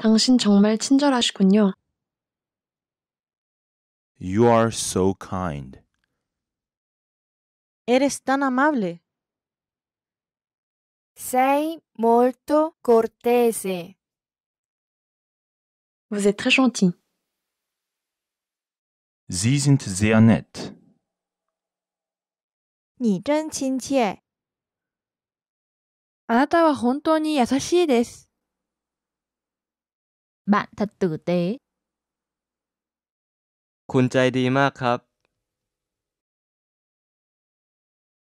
당신정말친절하시군요 You are so kind. Eres tan amable. Sei molto cortese. Vous êtes très gentil. Sie sind sehr nett. 你真亲切。あなたは本当に優しいです。bạn thật tử tế คุณใจดีมากครับ